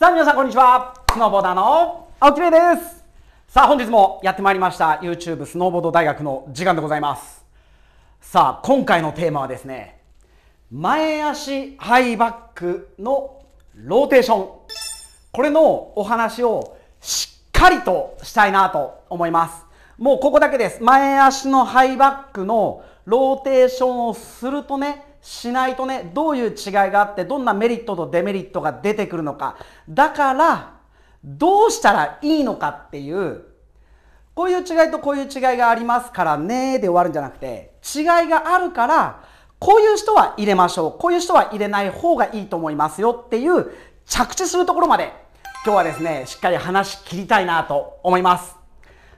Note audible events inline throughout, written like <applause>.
さあ皆さんこんにちはスノーボーダーの青木玲ですさあ本日もやってまいりました YouTube スノーボード大学の時間でございますさあ今回のテーマはですね前足ハイバックのローテーションこれのお話をしっかりとしたいなと思いますもうここだけです前足のハイバックのローテーションをするとねしないとねどういう違いがあってどんなメリットとデメリットが出てくるのかだからどうしたらいいのかっていうこういう違いとこういう違いがありますからねで終わるんじゃなくて違いがあるからこういう人は入れましょうこういう人は入れない方がいいと思いますよっていう着地するところまで今日はですねしっかり話し切りたいなと思います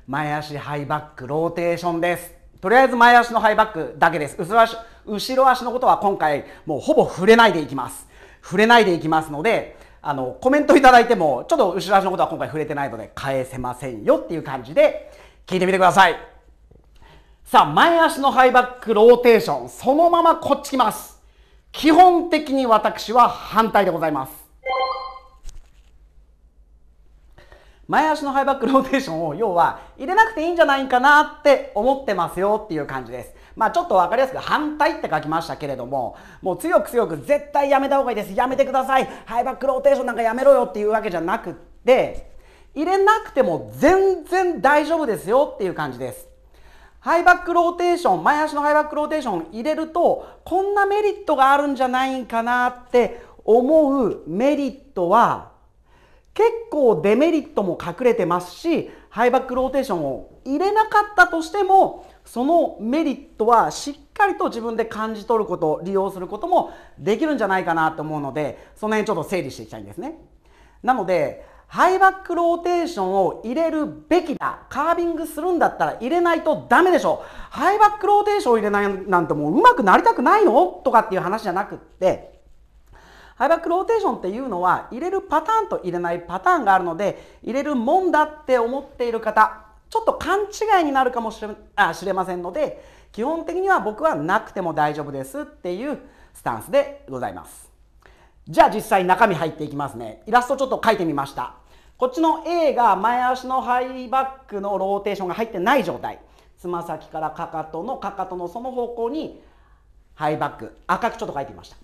前足ハイバックローテーションですとりあえず前足のハイバックだけです。後ろ足後ろ足のことは今回もうほぼ触れないでいきます。触れないでいきますので、あの、コメントいただいても、ちょっと後ろ足のことは今回触れてないので返せませんよっていう感じで聞いてみてください。さあ、前足のハイバックローテーション、そのままこっち来ます。基本的に私は反対でございます。前足のハイバックローテーションを要は入れなくていいんじゃないかなって思ってますよっていう感じです。まあちょっとわかりやすく反対って書きましたけれども、もう強く強く絶対やめた方がいいです。やめてください。ハイバックローテーションなんかやめろよっていうわけじゃなくって、入れなくても全然大丈夫ですよっていう感じです。ハイバックローテーション、前足のハイバックローテーション入れると、こんなメリットがあるんじゃないかなって思うメリットは、結構デメリットも隠れてますしハイバックローテーションを入れなかったとしてもそのメリットはしっかりと自分で感じ取ること利用することもできるんじゃないかなと思うのでその辺ちょっと整理していきたいんですね。なのでハイバックローテーションを入れるべきだカービングするんだったら入れないとダメでしょハイバックローテーションを入れないなんてもううまくなりたくないのとかっていう話じゃなくってハイバックローテーションっていうのは入れるパターンと入れないパターンがあるので入れるもんだって思っている方ちょっと勘違いになるかもしれあ知れませんので基本的には僕はなくても大丈夫ですっていうスタンスでございますじゃあ実際中身入っていきますねイラストちょっと書いてみましたこっちの A が前足のハイバックのローテーションが入ってない状態つま先からかかとのかかとのその方向にハイバック赤くちょっと書いてみました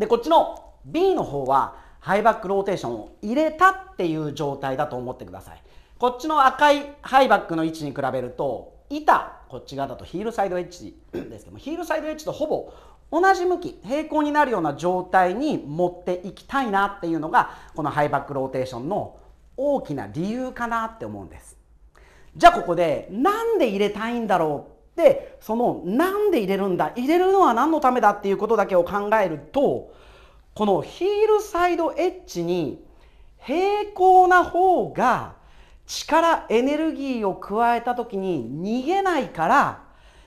でこっちの B の方はハイバックローテーションを入れたっていう状態だと思ってくださいこっちの赤いハイバックの位置に比べると板こっち側だとヒールサイドエッジですけどもヒールサイドエッジとほぼ同じ向き平行になるような状態に持っていきたいなっていうのがこのハイバックローテーションの大きな理由かなって思うんですじゃあここで何で入れたいんだろうでそのなんで入れるんだ入れるのは何のためだっていうことだけを考えるとこのヒールサイドエッジに平行な方が力エネルギーを加えた時に逃げないから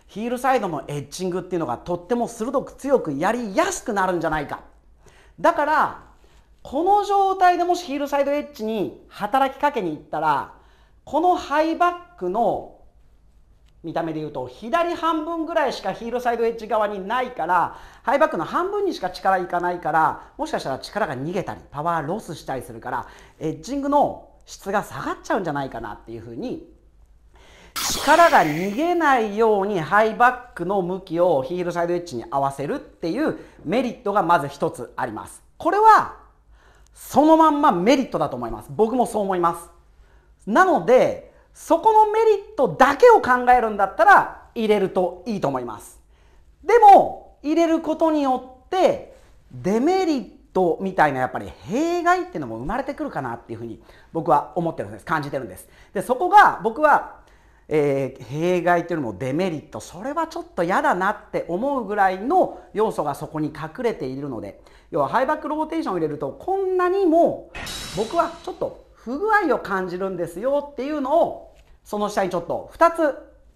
ヒールサイドのエッジングっていうのがとっても鋭く強くやりやすくなるんじゃないかだからこの状態でもしヒールサイドエッジに働きかけに行ったらこのハイバックの見た目で言うと左半分ぐらいしかヒールサイドエッジ側にないからハイバックの半分にしか力いかないからもしかしたら力が逃げたりパワーロスしたりするからエッジングの質が下がっちゃうんじゃないかなっていうふうに力が逃げないようにハイバックの向きをヒールサイドエッジに合わせるっていうメリットがまず1つあります。これはそのまんまメリットだと思います。僕もそう思います。なのでそこのメリットだけを考えるんだったら入れるといいと思いますでも入れることによってデメリットみたいなやっぱり弊害っていうのも生まれてくるかなっていうふうに僕は思ってるんです感じてるんですでそこが僕は、えー、弊害っていうのもデメリットそれはちょっと嫌だなって思うぐらいの要素がそこに隠れているので要はハイバックローテーションを入れるとこんなにも僕はちょっと不具合を感じるんですよっていうのをその下にちょっと2つ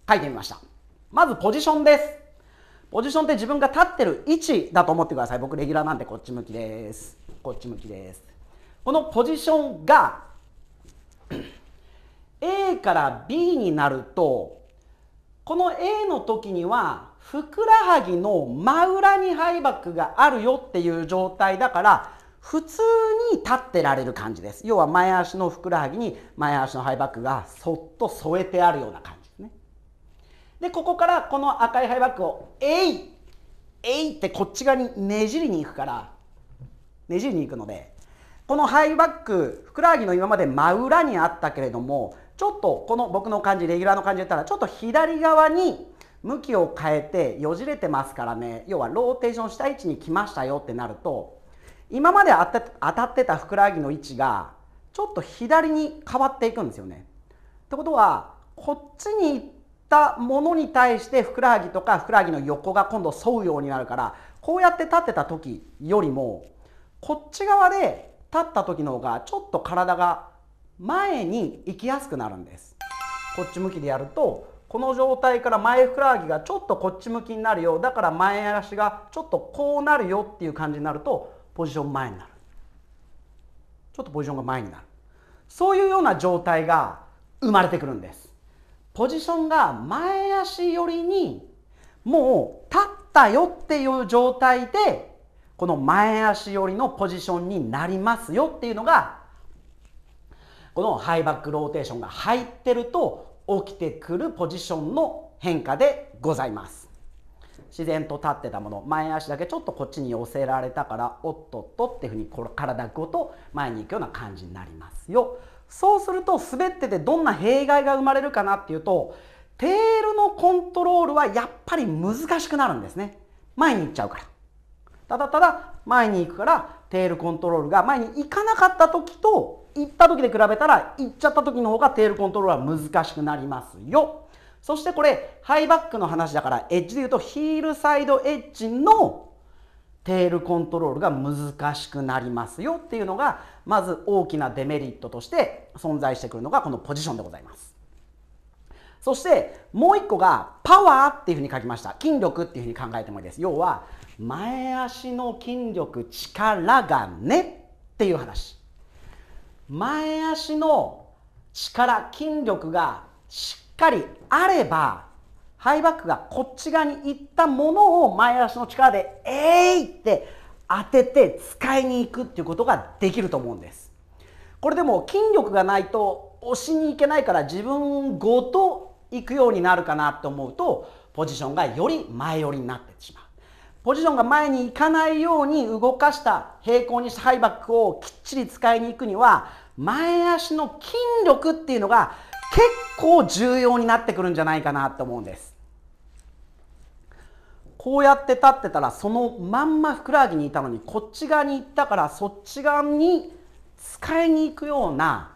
書いてみましたまずポジションですポジションって自分が立ってる位置だと思ってください僕レギュラーなんでこっち向きですこっち向きですこのポジションが <clears throat> A から B になるとこの A の時にはふくらはぎの真裏にハイバックがあるよっていう状態だから普通に立ってられる感じです要は前足のふくらはぎに前足のハイバックがそっと添えてあるような感じですねでここからこの赤いハイバックを「えい!」「えい!」ってこっち側にねじりに行くからねじりに行くのでこのハイバックふくらはぎの今まで真裏にあったけれどもちょっとこの僕の感じレギュラーの感じで言ったらちょっと左側に向きを変えてよじれてますからね要はローテーションした位置に来ましたよってなると今まで当た当たってたふくらはぎの位置がちょっと左に変わっていくんですよね。ってことはこっちに行ったものに対してふくらはぎとかふくらはぎの横が今度沿うようになるからこうやって立ってた時よりもこっち側で立った時の方がちょっと体が前に行きやすくなるんです。こっち向きでやるとこの状態から前ふくらはぎがちょっとこっち向きになるよだから前足がちょっとこうなるよっていう感じになるとポジション前になるちょっとポジションが前になるそういうような状態が生まれてくるんですポジションが前足寄りにもう立ったよっていう状態でこの前足寄りのポジションになりますよっていうのがこのハイバックローテーションが入ってると起きてくるポジションの変化でございます。自然と立ってたもの前足だけちょっとこっちに寄せられたからおっとっとっていうふうにこの体ごと前に行くような感じになりますよ。そうすると滑っててどんな弊害が生まれるかなっていうとテールのコントロールはやっぱり難しくなるんですね。前に行っちゃうから。ただただ前に行くからテールコントロールが前に行かなかった時と行った時で比べたら行っちゃった時の方がテールコントロールは難しくなりますよ。そしてこれハイバックの話だからエッジで言うとヒールサイドエッジのテールコントロールが難しくなりますよっていうのがまず大きなデメリットとして存在してくるのがこのポジションでございますそしてもう1個がパワーっていうふうに書きました筋力っていうふうに考えてもいいです要は前足の筋力力がねっていう話前足の力筋力がしっかりあればハイバックがこっち側に行ったものを前足の力で「えい!」って当てて使いに行くっていうことができると思うんです。これでも筋力がないと押しに行けないから自分ごと行くようになるかなと思うとポジションがより前寄りになってしまう。ポジションが前に行かないように動かした平行にしたハイバックをきっちり使いに行くには前足の筋力っていうのが結構重要になってくるんじゃないかなと思うんですこうやって立ってたらそのまんまふくらはぎにいたのにこっち側に行ったからそっち側に使いに行くような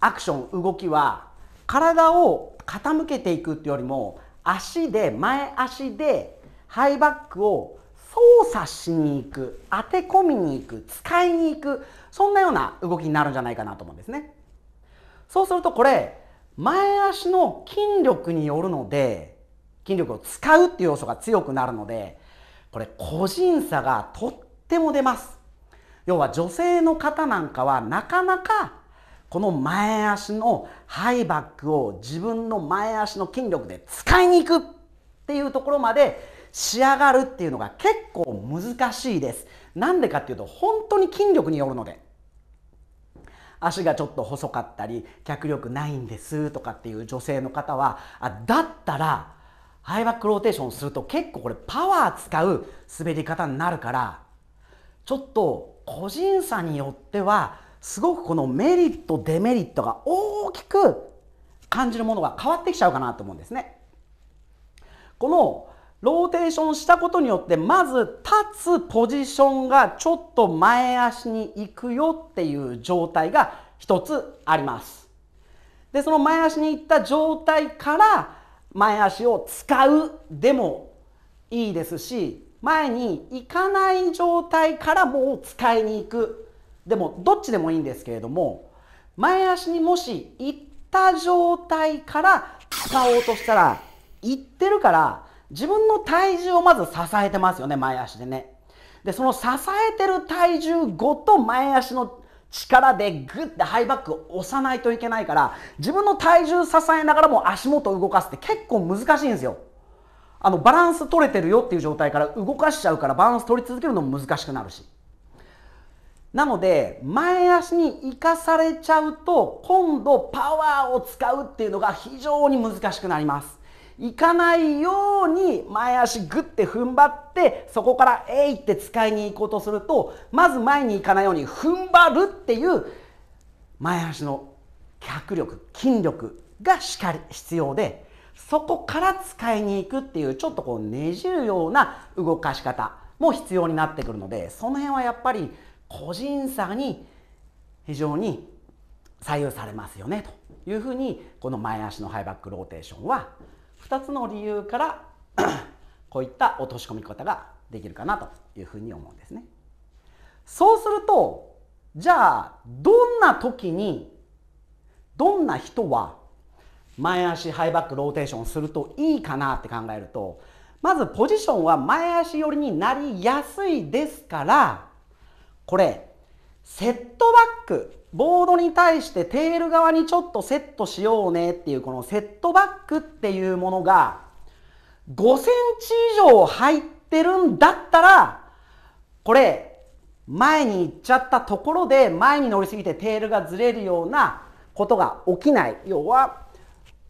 アクション動きは体を傾けていくっていうよりも足で前足でハイバックを操作しに行く当て込みに行く使いに行くそんなような動きになるんじゃないかなと思うんですね。そうするとこれ前足の筋力によるので筋力を使うっていう要素が強くなるのでこれ個人差がとっても出ます要は女性の方なんかはなかなかこの前足のハイバックを自分の前足の筋力で使いに行くっていうところまで仕上がるっていうのが結構難しいです。なんでかっていうと本当に筋力によるので。足がちょっと細かったり脚力ないんですとかっていう女性の方はあだったらハイバックローテーションすると結構これパワー使う滑り方になるからちょっと個人差によってはすごくこのメリットデメリットが大きく感じるものが変わってきちゃうかなと思うんですね。このローテーションしたことによってまず立つポジションがちょっと前足に行くよっていう状態が一つありますでその前足に行った状態から前足を使うでもいいですし前に行かない状態からもう使いに行くでもどっちでもいいんですけれども前足にもし行った状態から使おうとしたら行ってるから自分の体重をまず支えてますよね前足でねでその支えてる体重ごと前足の力でグッてハイバックを押さないといけないから自分の体重支えながらも足元を動かすって結構難しいんですよあのバランス取れてるよっていう状態から動かしちゃうからバランス取り続けるのも難しくなるしなので前足に生かされちゃうと今度パワーを使うっていうのが非常に難しくなります行かないように前足グッて踏ん張ってそこから「えい!」って使いに行こうとするとまず前に行かないように踏ん張るっていう前足の脚力筋力がしかり必要でそこから使いに行くっていうちょっとこうねじるような動かし方も必要になってくるのでその辺はやっぱり個人差に非常に左右されますよねというふうにこの前足のハイバックローテーションは2つの理由から <clears throat> こういった落とし込み方ができるかなというふうに思うんですね。そうするとじゃあどんな時にどんな人は前足ハイバックローテーションするといいかなって考えるとまずポジションは前足寄りになりやすいですからこれセットバックボードに対してテール側にちょっとセットしようねっていうこのセットバックっていうものが5センチ以上入ってるんだったらこれ前に行っちゃったところで前に乗りすぎてテールがずれるようなことが起きない要は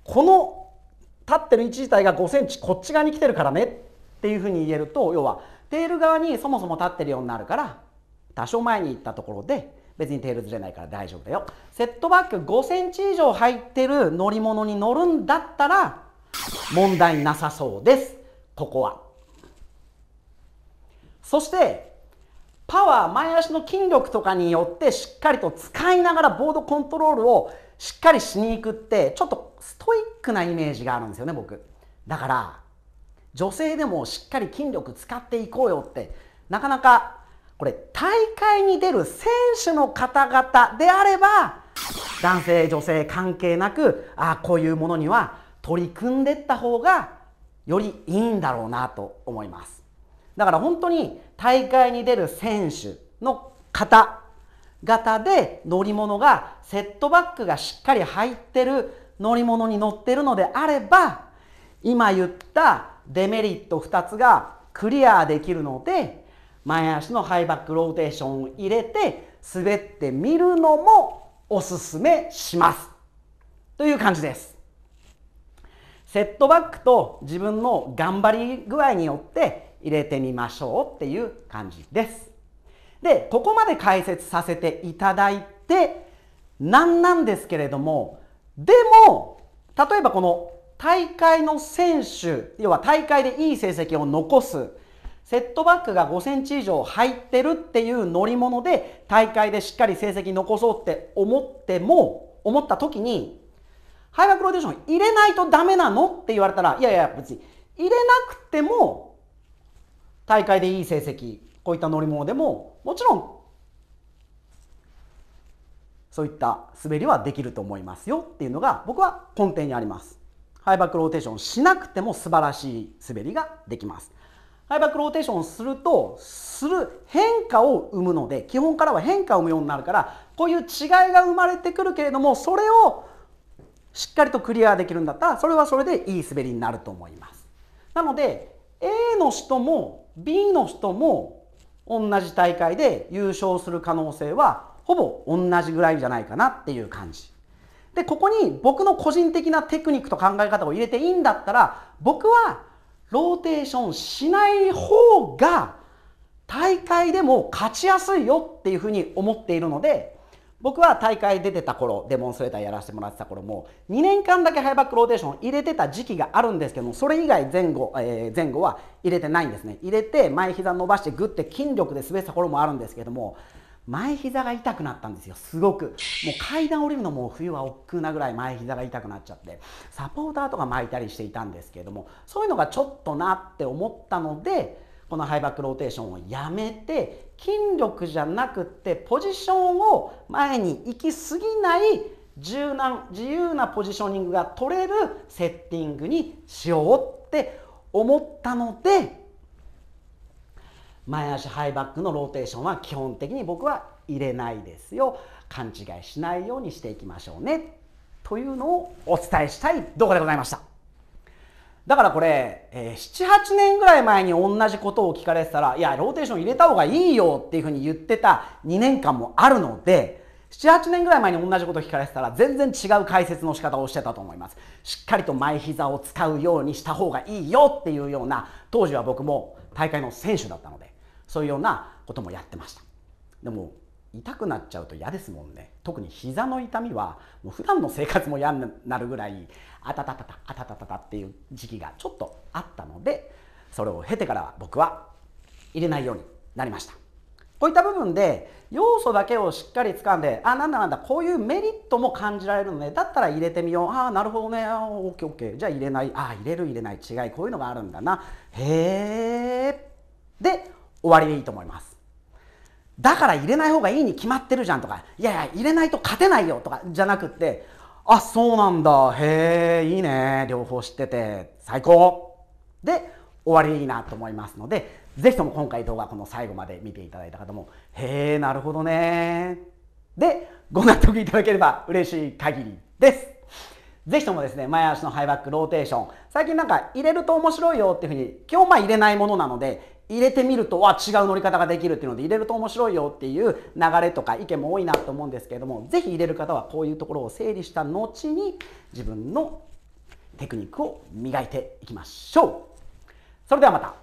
この立ってる位置自体が5センチこっち側に来てるからねっていうふうに言えると要はテール側にそもそも立ってるようになるから多少前に行ったところで別にテールずれないから大丈夫だよセットバック5センチ以上入ってる乗り物に乗るんだったら問題なさそうですここはそしてパワー前足の筋力とかによってしっかりと使いながらボードコントロールをしっかりしに行くってちょっとストイックなイメージがあるんですよね僕だから女性でもしっかり筋力使っていこうよってなかなかこれ大会に出る選手の方々であれば男性女性関係なくあこういうものには取り組んでった方がよりいいんだろうなと思いますだから本当に大会に出る選手の方々で乗り物がセットバックがしっかり入ってる乗り物に乗ってるのであれば今言ったデメリット2つがクリアできるので前足のハイバックローテーションを入れて滑ってみるのもおすすめしますという感じですセットバックと自分の頑張り具合によって入れてみましょうっていう感じですでここまで解説させていただいてなんなんですけれどもでも例えばこの大会の選手要は大会でいい成績を残すセットバックが5センチ以上入ってるっていう乗り物で大会でしっかり成績残そうって思っても思った時にハイバックローテーション入れないとダメなのって言われたらいやいや別に入れなくても大会でいい成績こういった乗り物でももちろんそういった滑りはできると思いますよっていうのが僕は根底にあります。ハイバックローテーションしなくても素晴らしい滑りができます。ハイバックローテーションするとする変化を生むので基本からは変化を生むようになるからこういう違いが生まれてくるけれどもそれをしっかりとクリアできるんだったらそれはそれでいい滑りになると思います。なので A の人も B の人も同じ大会で優勝する可能性はほぼ同じぐらいじゃないかなっていう感じ。でここに僕の個人的なテクニックと考え方を入れていいんだったら僕はローテーションしない方が大会でも勝ちやすいよっていうふうに思っているので僕は大会出てた頃デモンストレーターやらせてもらってた頃も2年間だけハイバックローテーション入れてた時期があるんですけどもそれ以外前後,、えー、前後は入れてないんですね入れて前膝伸ばしてグッて筋力で滑った頃もあるんですけども前膝が痛くなったんですよすごくもう階段降りるのも冬は億劫なぐらい前膝が痛くなっちゃってサポーターとか巻いたりしていたんですけれどもそういうのがちょっとなって思ったのでこのハイバックローテーションをやめて筋力じゃなくってポジションを前に行き過ぎない柔軟自由なポジショニングが取れるセッティングにしようって思ったので前足ハイバックのローテーションは基本的に僕は入れないですよ勘違いしないようにしていきましょうねというのをお伝えしたい動画でございましただからこれ、えー、78年ぐらい前に同じことを聞かれてたらいやローテーション入れた方がいいよっていうふうに言ってた2年間もあるので78年ぐらい前に同じこと聞かれてたら全然違う解説の仕方をしてたと思いますしっかりと前膝を使うようにした方がいいよっていうような当時は僕も大会の選手だったのでそういうようなこともやってましたでも痛くなっちゃうと嫌ですもんね特に膝の痛みはもう普段の生活も嫌になるぐらいあたたたたあたたたたっていう時期がちょっとあったのでそれを経てから僕は入れないようになりましたこういった部分で要素だけをしっかり掴んであなんだなんだこういうメリットも感じられるのでだったら入れてみようああなるほどねオッケーオッケーじゃあ入れないああ入れる入れない違いこういうのがあるんだなへえで終わりでいいと思います。だから入れない方がいいに決まってるじゃんとか、いやいや、入れないと勝てないよとかじゃなくって、あ、そうなんだ、へえ、いいね、両方知ってて、最高で、終わりでいいなと思いますので、ぜひとも今回動画この最後まで見ていただいた方も、へえ、なるほどね。で、ご納得いただければ嬉しい限りです。ぜひともですね、前足のハイバックローテーション。最近なんか入れると面白いよっていうふうに、今日まあ入れないものなので、入れてみると、わ、違う乗り方ができるっていうので、入れると面白いよっていう流れとか意見も多いなと思うんですけれども、ぜひ入れる方はこういうところを整理した後に、自分のテクニックを磨いていきましょう。それではまた、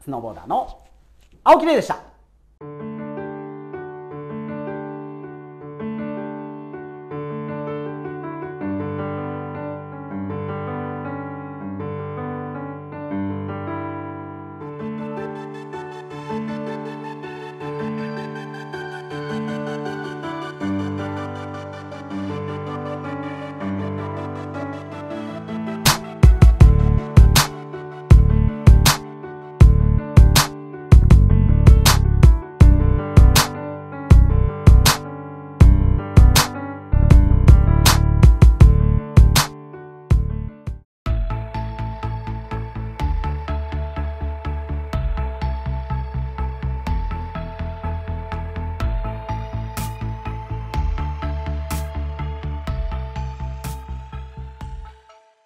スノーボーダーの青木玲でした。